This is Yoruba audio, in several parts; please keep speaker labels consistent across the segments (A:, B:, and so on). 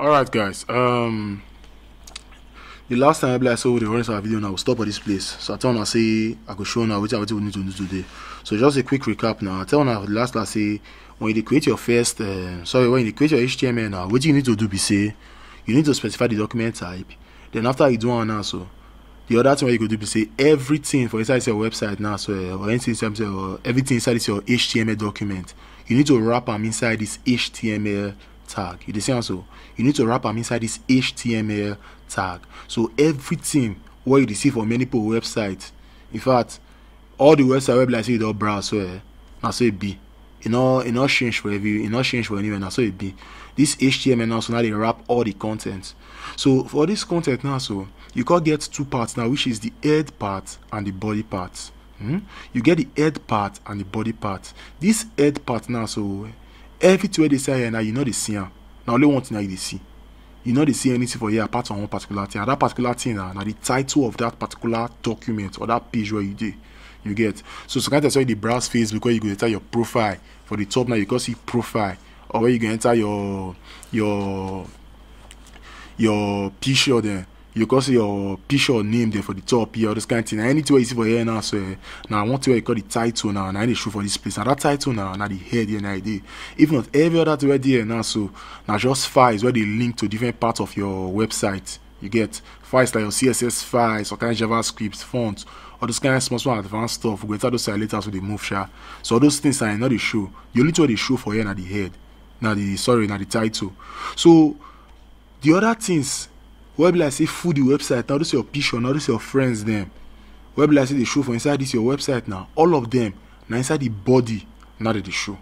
A: All right, guys, um, the last time I like so the rest of our video now, we stop at this place. So I tell I say I go show now which I we need to do today. So just a quick recap now. I tell now the last I say when you create your first uh, sorry when you create your HTML now, what you need to do be say you need to specify the document type. Then after you do one now so the other thing you could do be say everything for inside your website now so uh, or anything inside your everything inside your HTML document. You need to wrap them inside this HTML tag you see also you need to wrap them inside this html tag so everything what you see for many people website in fact all the website web like you don't browse so now so it be You know, it not change for every it not change for anywhere now so it be this html now so now they wrap all the content so for this content now so you can get two parts now which is the head part and the body part mm? you get the head part and the body part this head part now so everywhere they see here now you know they see am na only one thing na you dey see you no dey see anything for here apart from one particular thing and that particular thing na ah, na the title of that particular document or that page where you dey you get so sometimes when you dey browse facebook when you go enter your profile for the top now you go see profile or where you go enter your your your picture there you go see your picture name there for the top here, all this kind of thing. And anything you see for here now, so uh, now I want to where you call the title now, and I need to show for this place. Now that title now, now the head here, now the if not every other where there now, so now just files where they link to different parts of your website. You get files like your CSS files, or kind of JavaScript fonts, all those kind of small, small advanced stuff. We'll get those those later so they move sha. So all those things are not the show. The only two they show for here now the head, now the sorry, now the title. So the other things Where be like say full the website now? This your picture now. This your friends them. Where be like say they show for inside this your website now. All of them now inside the body now that they show.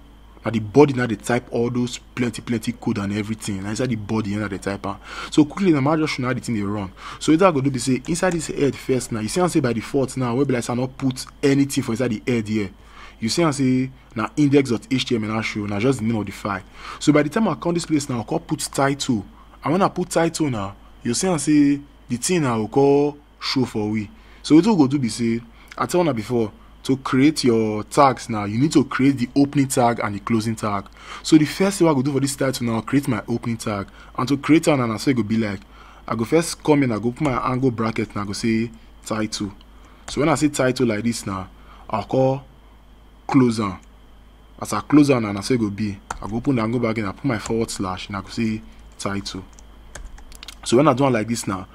A: Now the body now they type all those plenty plenty code and everything. Now inside the body now they type. Huh? So quickly the manager should now the thing they run. So either I go do be say inside this head first now. You see I say by default now. Where be like say not put anything for inside the head here. you see I say na index.html now show now just the name of the file so by the time i come this place now i call put title and when i put title now you see am say the thing I will call show for we. So what we go do be say I tell una before to create your tags now you need to create the opening tag and the closing tag. So the first thing I go do for this title now create my opening tag and to create an and so it e go be like I go first come in I go put my angle bracket and I go say title. So when I say title like this now I call close am as I close am na na so e go be I go open the angle bracket and I put my forward slash and I go say title So when I do it like this now,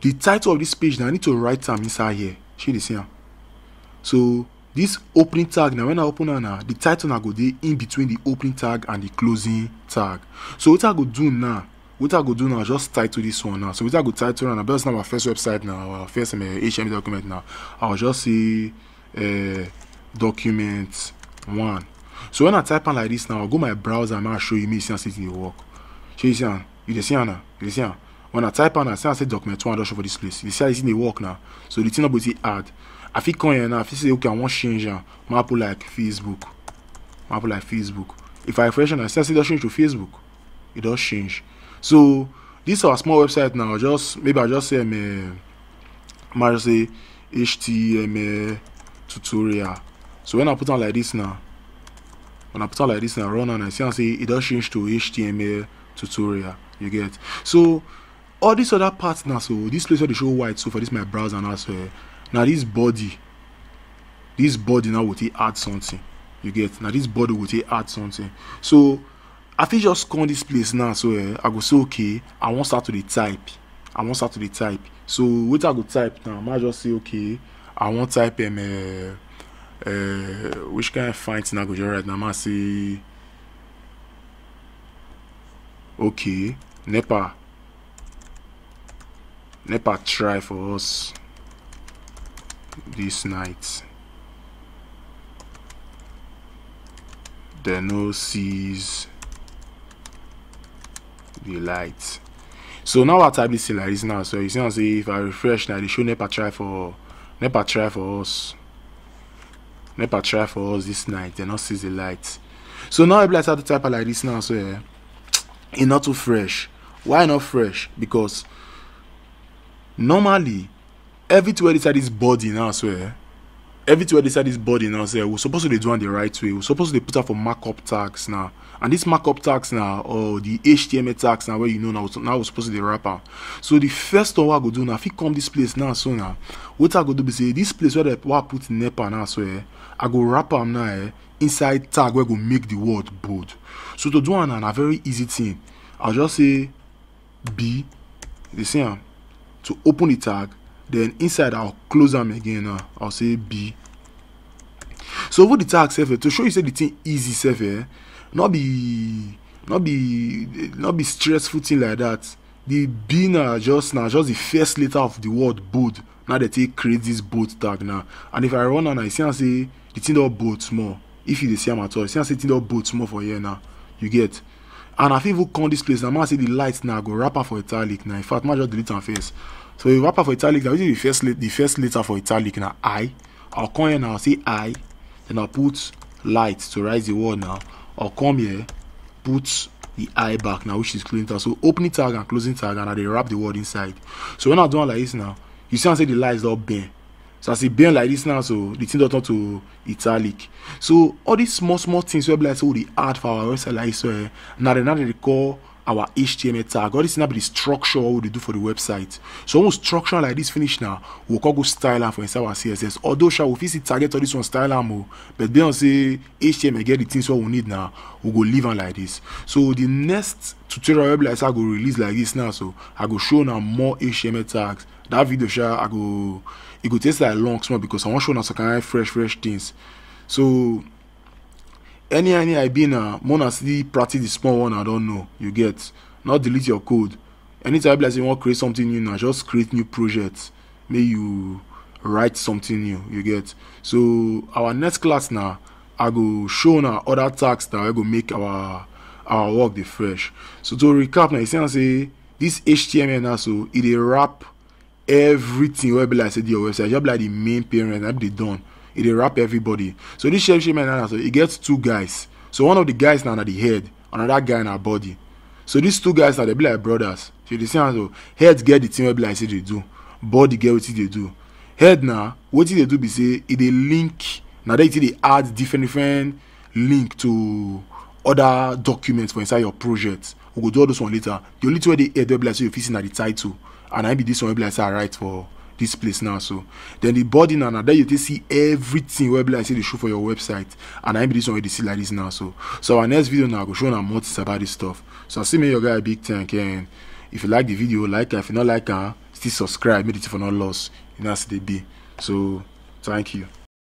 A: the title of this page now, I need to write time inside here. See this here. So this opening tag now, when I open it now, the title now go there in between the opening tag and the closing tag. So what I go do now, what I go do now, just title this one now. So what I go title now, because now my first website now, our first my um, HTML document now, I'll just say uh, document one. So when I type on like this now, I go my browser and I show you me see how it work. See, this here? you see, you you see, you when I type on, I say I say document one show for this place. You see, I see they ah, work now. So the thing about it add. I feel coin and I feel say okay, I want change I My put like Facebook. My put like Facebook. If I refresh and I say I see that change to Facebook, it does change. So this is our small website now. Just maybe I just say um, uh, might just say HTML tutorial. So when I put on like this now, when I put on like this now, run and I see I say it does change to HTML tutorial. You get so all these other parts now oh, so this place where they show white so for this my browser now eh, so now this body this body now will add something you get now this body will add something so i think just con this place now so uh, i go say okay i want start to the type i want start to the type so what i go type now i might just say okay i want type um, uh, uh, which kind of find now? go just right now i say okay nepa NEPA try for us this night. The no sees the light. So now I type this like this now. So you see now say if I refresh now they show NEPA try for NEPA try for us. NEPA try for us this night, they not see the light. So now everybody start to type like this now, so yeah. It's not too fresh. Why not fresh? Because normally everywhere inside this body now swear everywhere inside this body now swear we're supposed to dey do am the right way we're supposed to put up for markup tax now and this markup tax now or the html tax now where you know now, now we're supposed to dey wrap am so the first one wey i go do now if you come this place now so now what i go do be say this place where i, where I put nepa now so eh i go wrap am now eh inside tag wey go make the word bold so to do am na a very easy thing I'll just say b The same to open the tag then inside i'll close them again uh, i'll say b so over the tag server eh, to show you say the thing easy server eh, not be not be not be stressful thing like that the b now just now just the first letter of the word bold now they take create this boat tag now and if i run and i see and say the thing don bold small if you dey see am at all see and say the thing don bold small for here now you get and i fit even call dis place na man say the light na go wrap for italic na in fact man just delete am first so the wrap for italic na wetin be first the first letter for italic na i i'll come here now say i then i'll put light to write the word now i'll come here put the i back now which is closing tag so opening tag and closing tag and i dey wrap the word inside so when i do am like this now you see am say the light don bend So as it bend like this now, so the thing don't turn to italic. So all these small small things we be like so they add for our website like so eh, now they now they call our HTML tag. All this now be the structure what we do for the website. So when structure like this finish now, we'll go style and for inside our CSS. Although shall we fix it target all this one style and but then say HTML get the things what we need now, we'll go leave on like this. So the next tutorial web like I go release like this now. So I go show now more HTML tags. That video shall I go it e go taste like long small because I want show now some kind of fresh, fresh things. So any any I be now, Mona still practice the small one I don't know. You get not delete your code. Anytime like say you want create something new now, just create new project. May you write something new. You get so our next class now, I go show now other tasks that I go make our our work the fresh. So to recap now, you see I say this HTML now so it e a wrap everything where be like I said your website. E just be like the main parent, I be done e dey wrap everybody so this shape shape man so e gets two guys so one of the guys now na the head another guy in na body so these two guys now they be like brothers so you dey see so head get the thing wey be like say they do body get what they do head now what they do be say e dey link Now they you dey add different different link to other documents for inside your project we go do all this one later the only two wey dey head wey be like say you fit at the title and I be this one wey be like say i write for this place now. So then the body now, now that you take see everything where like I see the show for your website. And I'm be this one where they see like this now. So so our next video now I go show now more things about this stuff. So I see me your guy big thank and if you like the video, like if you not like uh, still subscribe, make it for not loss. You know as they be. So thank you.